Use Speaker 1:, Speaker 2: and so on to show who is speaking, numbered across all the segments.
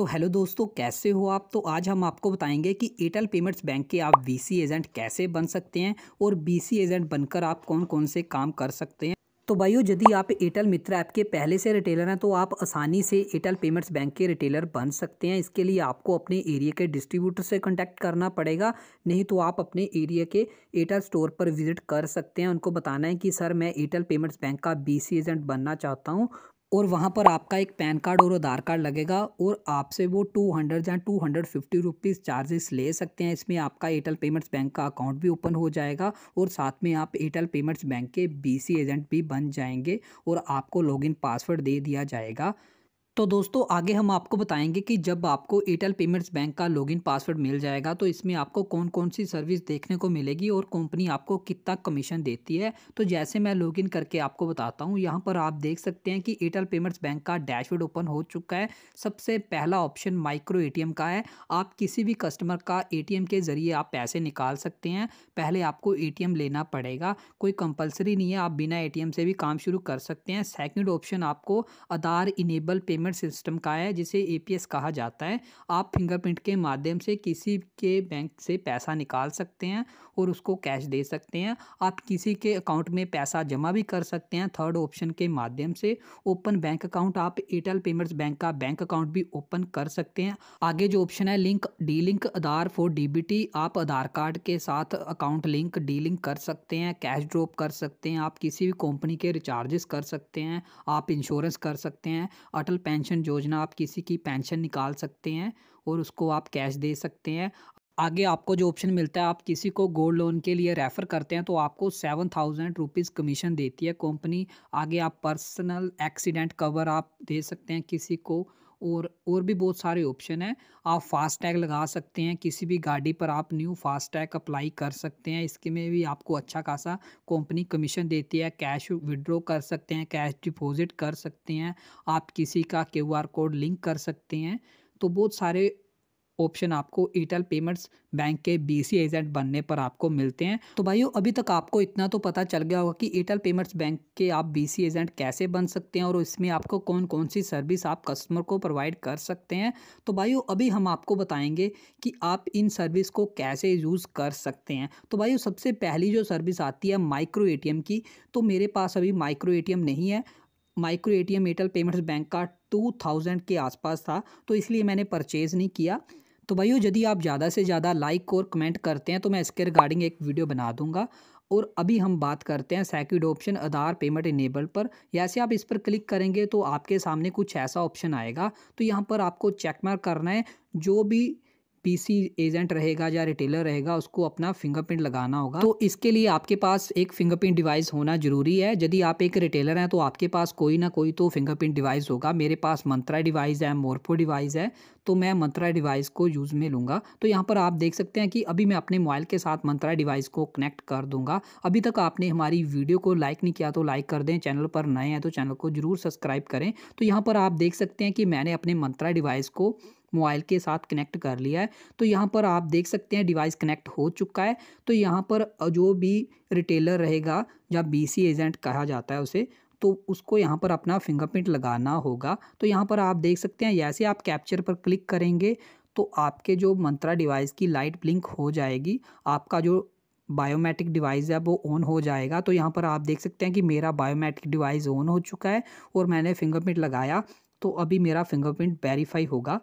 Speaker 1: तो हेलो दोस्तों कैसे हो आप तो आज हम आपको बताएंगे कि एयरटेल पेमेंट्स बैंक के आप वीसी एजेंट कैसे बन सकते हैं और बीसी एजेंट बनकर आप कौन कौन से काम कर सकते हैं तो भाइयों यदि आप एयरटेल मित्र ऐप के पहले से रिटेलर हैं तो आप आसानी से एयरटेल पेमेंट्स बैंक के रिटेलर बन सकते हैं इसके लिए आपको अपने एरिया के डिस्ट्रीब्यूटर से कॉन्टैक्ट करना पड़ेगा नहीं तो आप अपने एरिया के एयरटेल स्टोर पर विजिट कर सकते हैं उनको बताना है कि सर मैं एयरटेल पेमेंट्स बैंक का बी एजेंट बनना चाहता हूँ और वहाँ पर आपका एक पैन कार्ड और आधार कार्ड लगेगा और आपसे वो टू हंड्रेड या two hundred fifty rupees charges ले सकते हैं इसमें आपका एयरटेल पेमेंट्स बैंक का अकाउंट भी ओपन हो जाएगा और साथ में आप एयरटेल पेमेंट्स बैंक के बीसी एजेंट भी बन जाएंगे और आपको लॉगिन पासवर्ड दे दिया जाएगा तो दोस्तों आगे हम आपको बताएंगे कि जब आपको एयरटेल पेमेंट्स बैंक का लॉगिन पासवर्ड मिल जाएगा तो इसमें आपको कौन कौन सी सर्विस देखने को मिलेगी और कंपनी आपको कितना कमीशन देती है तो जैसे मैं लॉगिन करके आपको बताता हूँ यहाँ पर आप देख सकते हैं कि एयरटेल पेमेंट्स बैंक का डैशबोर्ड ओपन हो चुका है सबसे पहला ऑप्शन माइक्रो ए का है आप किसी भी कस्टमर का ए के ज़रिए आप पैसे निकाल सकते हैं पहले आपको ए लेना पड़ेगा कोई कंपलसरी नहीं है आप बिना ए से भी काम शुरू कर सकते हैं सेकेंड ऑप्शन आपको Aadhaar enable payment payment system का है जिसे ए कहा जाता है आप फिंगरप्रिंट के माध्यम से किसी के बैंक से पैसा निकाल सकते हैं और उसको कैश दे सकते हैं आप किसी के अकाउंट में पैसा जमा भी कर सकते हैं थर्ड ऑप्शन के माध्यम से ओपन बैंक अकाउंट आप एयरटेल पेमेंट्स बैंक का बैंक अकाउंट भी ओपन कर सकते हैं आगे जो ऑप्शन है link delink Aadhaar for D आप आधार कार्ड के साथ अकाउंट लिंक डी लिंक कर सकते हैं कैश ड्रॉप कर सकते हैं आप किसी भी कंपनी के रिचार्जेस कर सकते हैं आप इंश्योरेंस कर सकते हैं अटल पेंशन योजना आप किसी की पेंशन निकाल सकते हैं और उसको आप कैश दे सकते हैं आगे आपको जो ऑप्शन मिलता है आप किसी को गोल्ड लोन के लिए रेफ़र करते हैं तो आपको सेवन थाउजेंड रुपीज़ कमीशन देती है कंपनी आगे आप पर्सनल एक्सीडेंट कवर आप दे सकते हैं किसी को और और भी बहुत सारे ऑप्शन हैं आप फास्टैग लगा सकते हैं किसी भी गाड़ी पर आप न्यू फास्टैग अप्लाई कर सकते हैं इसके में भी आपको अच्छा खासा कंपनी कमीशन देती है कैश विड्रॉ कर सकते हैं कैश डिपॉजिट कर सकते हैं आप किसी का क्यू कोड लिंक कर सकते हैं तो बहुत सारे ऑप्शन आपको एयरटेल पेमेंट्स बैंक के बीसी एजेंट बनने पर आपको मिलते हैं तो भाइयों अभी तक आपको इतना तो पता चल गया होगा कि एयरटेल पेमेंट्स बैंक के आप बीसी एजेंट कैसे बन सकते हैं और इसमें आपको कौन कौन सी सर्विस आप कस्टमर को प्रोवाइड कर सकते हैं तो भाइयों अभी हम आपको बताएंगे कि आप इन सर्विस को कैसे यूज़ कर सकते हैं तो भाइयों सबसे पहली जो सर्विस आती है माइक्रो ए की तो मेरे पास अभी माइक्रो ए नहीं है micro A M Airtel payments bank का टू थाउजेंड के आसपास था तो इसलिए मैंने परचेज़ नहीं किया तो भाइयों यदि आप ज़्यादा से ज़्यादा लाइक और कमेंट करते हैं तो मैं इसके रिगार्डिंग एक वीडियो बना दूंगा और अभी हम बात करते हैं second option Aadhaar payment enable पर जैसे आप इस पर क्लिक करेंगे तो आपके सामने कुछ ऐसा ऑप्शन आएगा तो यहाँ पर आपको चेक करना है जो भी पीसी एजेंट रहेगा या रिटेलर रहेगा उसको अपना फिंगरप्रिंट लगाना होगा तो इसके लिए आपके पास एक फिंगरप्रिंट डिवाइस होना जरूरी है यदि आप एक रिटेलर हैं तो आपके पास कोई ना कोई तो फिंगरप्रिंट डिवाइस होगा मेरे पास मंत्रा डिवाइस है मोरपो डिवाइस है तो मैं मंत्रा डिवाइस को यूज़ में लूँगा तो यहाँ पर आप देख सकते हैं कि अभी मैं अपने मोबाइल के साथ मंत्रा डिवाइस को कनेक्ट कर दूँगा अभी तक आपने हमारी वीडियो को लाइक नहीं किया तो लाइक कर दें चैनल पर नए हैं तो चैनल को ज़रूर सब्सक्राइब करें तो यहाँ पर आप देख सकते हैं कि मैंने अपने मंत्रा डिवाइस को मोबाइल के साथ कनेक्ट कर लिया है तो यहाँ पर आप देख सकते हैं डिवाइस कनेक्ट हो चुका है तो यहाँ पर जो भी रिटेलर रहेगा या बीसी एजेंट कहा जाता है उसे तो उसको यहाँ पर अपना फिंगरप्रिंट लगाना होगा तो यहाँ पर आप देख सकते हैं जैसे आप कैप्चर पर क्लिक करेंगे तो आपके जो मंत्रा डिवाइस की लाइट ब्लिंक हो जाएगी आपका जो बायोमेट्रिक डिवाइस है वो ऑन हो जाएगा तो यहाँ पर आप देख सकते हैं कि मेरा बायोमेट्रिक डिवाइस ऑन हो चुका है और मैंने फिंगरप्रिंट लगाया तो अभी मेरा फिंगरप्रिंट वेरीफाई होगा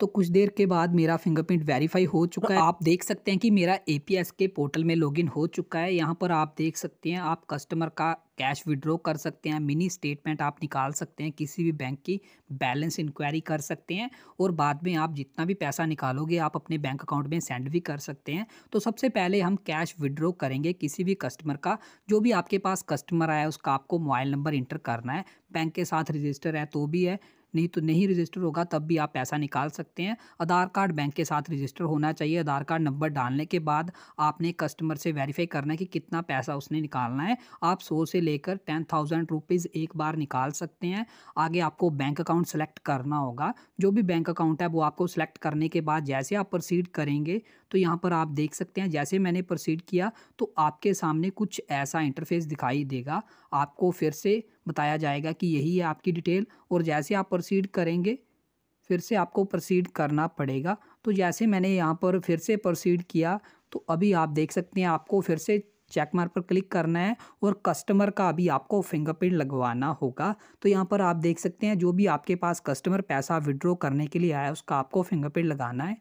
Speaker 1: तो कुछ देर के बाद मेरा फिंगरप्रिंट वेरीफाई हो चुका है हाँ। आप देख सकते हैं कि मेरा ए पी के पोर्टल में लॉगिन हो चुका है यहाँ पर आप देख सकते हैं आप कस्टमर का कैश विड्रॉ कर सकते हैं मिनी स्टेटमेंट आप निकाल सकते हैं किसी भी बैंक की बैलेंस इंक्वायरी कर सकते हैं और बाद में आप जितना भी पैसा निकालोगे आप अपने बैंक अकाउंट में सेंड भी कर सकते हैं तो सबसे पहले हम कैश विड्रॉ करेंगे किसी भी कस्टमर का जो भी आपके पास कस्टमर आया उसका आपको मोबाइल नंबर इंटर करना है बैंक के साथ रजिस्टर है तो भी है नहीं तो नहीं रजिस्टर होगा तब भी आप पैसा निकाल सकते हैं आधार कार्ड बैंक के साथ रजिस्टर होना चाहिए आधार कार्ड नंबर डालने के बाद आपने कस्टमर से वेरीफाई करना है कि कितना पैसा उसने निकालना है आप सौ से लेकर टेन थाउजेंड रुपीज़ एक बार निकाल सकते हैं आगे आपको बैंक अकाउंट सेलेक्ट करना होगा जो भी बैंक अकाउंट है वो आपको सेलेक्ट करने के बाद जैसे आप प्रोसीड करेंगे तो यहाँ पर आप देख सकते हैं जैसे मैंने प्रोसीड किया तो आपके सामने कुछ ऐसा इंटरफेस दिखाई देगा आपको फिर से बताया जाएगा कि यही है आपकी डिटेल और जैसे आप प्रोसीड करेंगे फिर से आपको प्रोसीड करना पड़ेगा तो जैसे मैंने यहाँ पर फिर से प्रोसीड किया तो अभी आप देख सकते हैं आपको फिर से चेक मार्क पर क्लिक करना है और कस्टमर का अभी आपको फिंगरप्रिंट लगवाना होगा तो यहाँ पर आप देख सकते हैं जो भी आपके पास कस्टमर पैसा विड्रॉ करने के लिए आया उसका आपको फिंगरप्रिंट लगाना है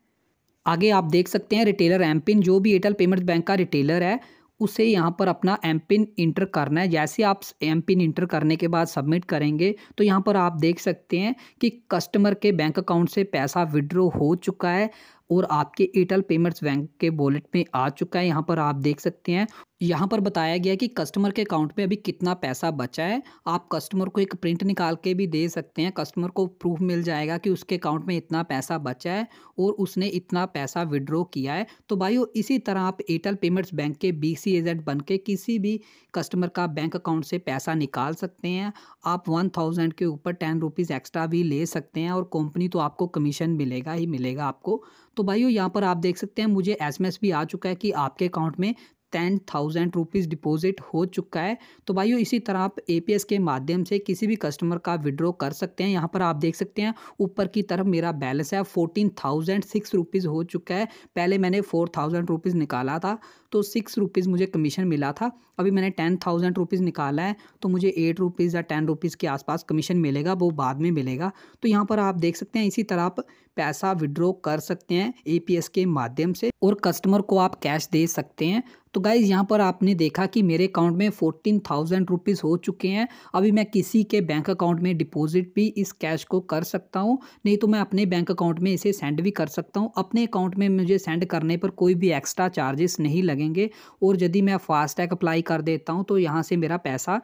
Speaker 1: आगे आप देख सकते हैं रिटेलर एम पिन जो भी एयरटेल पेमेंट बैंक का रिटेलर है उसे यहाँ पर अपना एम पिन इंटर करना है जैसे आप एम पिन इंटर करने के बाद सबमिट करेंगे तो यहाँ पर आप देख सकते हैं कि कस्टमर के बैंक अकाउंट से पैसा विड्रॉ हो चुका है और आपके एयरटेल पेमेंट्स बैंक के वॉलेट में आ चुका है यहाँ पर आप देख सकते हैं यहाँ पर बताया गया कि कस्टमर के अकाउंट में अभी कितना पैसा बचा है आप कस्टमर को एक प्रिंट निकाल के भी दे सकते हैं कस्टमर को प्रूफ मिल जाएगा कि उसके अकाउंट में इतना पैसा बचा है और उसने इतना पैसा विड्रॉ किया है तो भाई इसी तरह आप एयरटेल पेमेंट्स बैंक के बी सी एजेंट बन के किसी भी कस्टमर का बैंक अकाउंट से पैसा निकाल सकते हैं आप वन थाउजेंड के ऊपर टेन रुपीज़ एक्स्ट्रा भी ले सकते हैं और कंपनी तो आपको कमीशन मिलेगा ही मिलेगा आपको तो भाइयों यहाँ पर आप देख सकते हैं मुझे एस भी आ चुका है कि आपके अकाउंट में टेन थाउजेंड रुपीज़ डिपॉजिट हो चुका है तो भाइयों इसी तरह आप एपीएस के माध्यम से किसी भी कस्टमर का विड्रॉ कर सकते हैं यहाँ पर आप देख सकते हैं ऊपर की तरफ मेरा बैलेंस है फोर्टीन थाउजेंड सिक्स रुपीज़ हो चुका है पहले मैंने फोर थाउजेंड रुपीज़ निकाला था तो सिक्स रुपीज़ मुझे कमीशन मिला था अभी मैंने टेन थाउजेंड रुपीज़ निकाला है तो मुझे एट रुपीज़ या टेन रुपीज़ के आसपास कमीशन मिलेगा वो बाद में मिलेगा तो यहाँ पर आप देख सकते हैं इसी तरह आप पैसा विड्रॉ कर सकते हैं एपीएस के माध्यम से और कस्टमर को आप कैश दे सकते हैं तो गाइज यहाँ पर आपने देखा कि मेरे अकाउंट में फोर्टीन थाउजेंड रुपीज़ हो चुके हैं अभी मैं किसी के बैंक अकाउंट में डिपॉजिट भी इस कैश को कर सकता हूँ नहीं तो मैं अपने बैंक अकाउंट में इसे सेंड भी कर सकता हूँ अपने अकाउंट में मुझे सेंड करने पर कोई भी एक्स्ट्रा चार्जेस नहीं लगेंगे और यदि मैं फास्टैग अप्लाई कर देता हूँ तो यहाँ से मेरा पैसा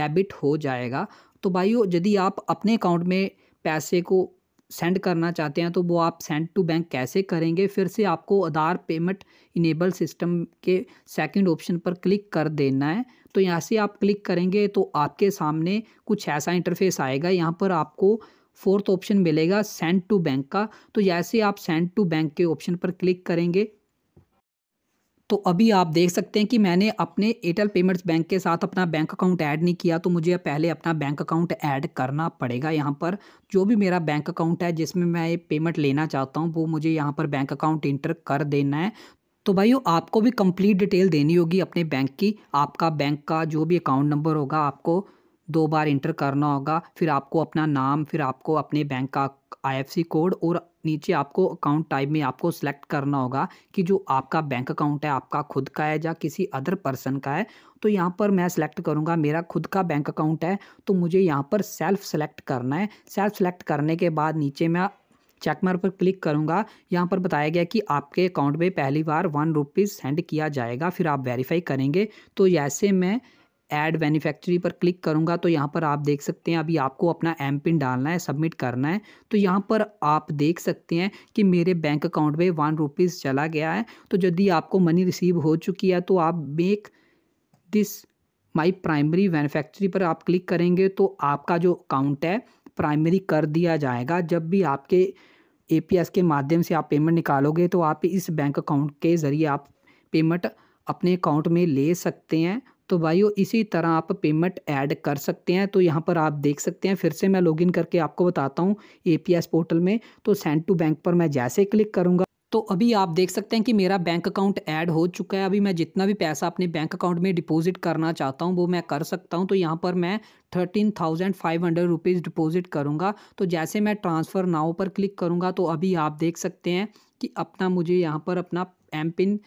Speaker 1: डेबिट हो जाएगा तो भाई यदि आप अपने अकाउंट में पैसे को सेंड करना चाहते हैं तो वो आप सेंड टू बैंक कैसे करेंगे फिर से आपको आधार पेमेंट इनेबल सिस्टम के सेकंड ऑप्शन पर क्लिक कर देना है तो यहाँ से आप क्लिक करेंगे तो आपके सामने कुछ ऐसा इंटरफेस आएगा यहाँ पर आपको फोर्थ ऑप्शन मिलेगा सेंड टू बैंक का तो जैसे आप सेंड टू बैंक के ऑप्शन पर क्लिक करेंगे तो अभी आप देख सकते हैं कि मैंने अपने एयरटेल पेमेंट्स बैंक के साथ अपना बैंक अकाउंट ऐड नहीं किया तो मुझे पहले अपना बैंक अकाउंट ऐड करना पड़ेगा यहाँ पर जो भी मेरा बैंक अकाउंट है जिसमें मैं ये पेमेंट लेना चाहता हूँ वो मुझे यहाँ पर बैंक अकाउंट इंटर कर देना है तो भाई आपको भी कंप्लीट डिटेल देनी होगी अपने बैंक की आपका बैंक का जो भी अकाउंट नंबर होगा आपको दो बार इंटर करना होगा फिर आपको अपना नाम फिर आपको अपने बैंक का आईएफसी कोड और नीचे आपको अकाउंट टाइप में आपको सेलेक्ट करना होगा कि जो आपका बैंक अकाउंट है आपका खुद का है या किसी अदर पर्सन का है तो यहाँ पर मैं सेलेक्ट करूँगा मेरा खुद का बैंक अकाउंट है तो मुझे यहाँ पर सेल्फ सेलेक्ट करना है सेल्फ सेलेक्ट करने के बाद नीचे मैं चेक पर क्लिक करूंगा यहाँ पर बताया गया कि आपके अकाउंट में पहली बार वन रुपीज़ सेंड किया जाएगा फिर आप वेरीफाई करेंगे तो ऐसे मैं ऐड मैन्युफैक्चरी पर क्लिक करूँगा तो यहाँ पर आप देख सकते हैं अभी आपको अपना एम पिन डालना है सबमिट करना है तो यहाँ पर आप देख सकते हैं कि मेरे बैंक अकाउंट में वन रुपीज़ चला गया है तो यदि आपको मनी रिसीव हो चुकी है तो आप make this my primary manufactory पर आप क्लिक करेंगे तो आपका जो अकाउंट है प्राइमरी कर दिया जाएगा जब भी आपके ए के माध्यम से आप पेमेंट निकालोगे तो आप इस बैंक अकाउंट के ज़रिए आप पेमेंट अपने अकाउंट में ले सकते हैं तो भाइयों इसी तरह आप पेमेंट ऐड कर सकते हैं तो यहाँ पर आप देख सकते हैं फिर से मैं लॉगिन करके आपको बताता हूँ ए पोर्टल में तो सेंड टू बैंक पर मैं जैसे क्लिक करूँगा तो अभी आप देख सकते हैं कि मेरा बैंक अकाउंट ऐड हो चुका है अभी मैं जितना भी पैसा अपने बैंक अकाउंट में डिपॉजिट करना चाहता हूं वो मैं कर सकता हूं तो यहां पर मैं thirteen thousand five hundred rupees deposit करूँगा तो जैसे मैं ट्रांसफ़र नाव पर क्लिक करूँगा तो अभी आप देख सकते हैं कि अपना मुझे यहाँ पर अपना एम पिन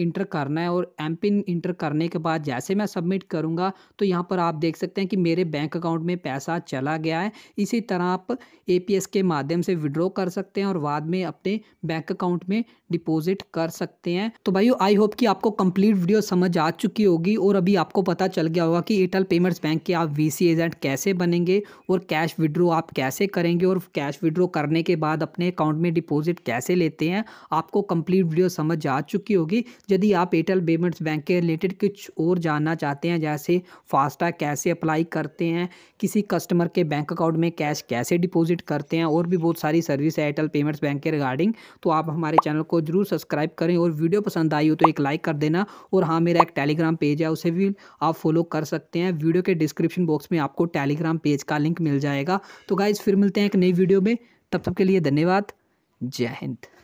Speaker 1: इंटर करना है और एम पिन इंटर करने के बाद जैसे मैं सबमिट करूँगा तो यहाँ पर आप देख सकते हैं कि मेरे बैंक अकाउंट में पैसा चला गया है इसी तरह आप ए के माध्यम से विड्रॉ कर सकते हैं और बाद में अपने बैंक अकाउंट में डिपॉजिट कर सकते हैं तो भाई आई होप कि आपको कंप्लीट वीडियो समझ आ चुकी होगी और अभी आपको पता चल गया होगा कि एयरटेल पेमेंट्स बैंक के आप वी एजेंट कैसे बनेंगे और कैश विड्रो आप कैसे करेंगे और कैश विड्रो करने के बाद अपने अकाउंट में डिपॉजिट कैसे लेते हैं आपको कंप्लीट वीडियो समझ आ चुकी होगी यदि आप एयरटेल पेमेंट्स बैंक के रिलेटेड कुछ और जानना चाहते हैं जैसे फास्टैग कैसे अप्लाई करते हैं किसी कस्टमर के बैंक अकाउंट में कैश कैसे डिपोजिट करते हैं और भी बहुत सारी सर्विस है एयरटेल पेमेंट्स बैंक के रिगार्डिंग तो आप हमारे चैनल को को जरूर सब्सक्राइब करें और वीडियो पसंद आई हो तो एक लाइक कर देना और हाँ मेरा एक टेलीग्राम पेज है उसे भी आप फॉलो कर सकते हैं वीडियो के डिस्क्रिप्शन बॉक्स में आपको टेलीग्राम पेज का लिंक मिल जाएगा तो गाइज़ फिर मिलते हैं एक नई वीडियो में तब तक के लिए धन्यवाद जय हिंद